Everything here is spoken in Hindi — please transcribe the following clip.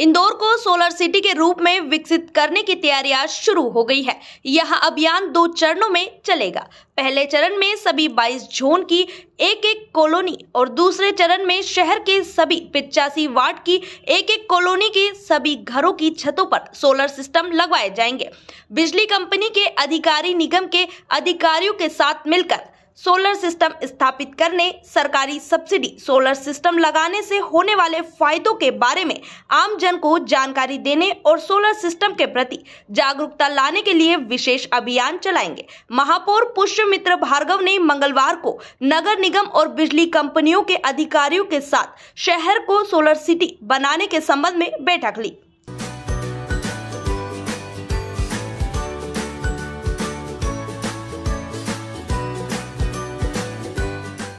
इंदौर को सोलर सिटी के रूप में विकसित करने की तैयारियां शुरू हो गई है यह अभियान दो चरणों में चलेगा पहले चरण में सभी 22 जोन की एक एक कॉलोनी और दूसरे चरण में शहर के सभी पिचासी वार्ड की एक एक कॉलोनी के सभी घरों की छतों पर सोलर सिस्टम लगवाए जाएंगे बिजली कंपनी के अधिकारी निगम के अधिकारियों के साथ मिलकर सोलर सिस्टम स्थापित करने सरकारी सब्सिडी सोलर सिस्टम लगाने से होने वाले फायदों के बारे में आम जन को जानकारी देने और सोलर सिस्टम के प्रति जागरूकता लाने के लिए विशेष अभियान चलाएंगे महापौर पुष्य मित्र भार्गव ने मंगलवार को नगर निगम और बिजली कंपनियों के अधिकारियों के साथ शहर को सोलर सिटी बनाने के संबंध में बैठक ली